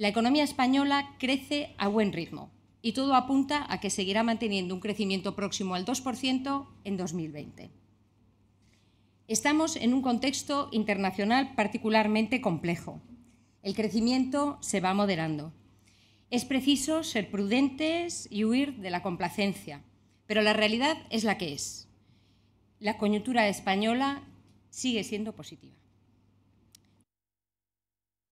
La economía española crece a buen ritmo y todo apunta a que seguirá manteniendo un crecimiento próximo al 2% en 2020. Estamos en un contexto internacional particularmente complejo. El crecimiento se va moderando. Es preciso ser prudentes y huir de la complacencia, pero la realidad es la que es. La coyuntura española sigue siendo positiva.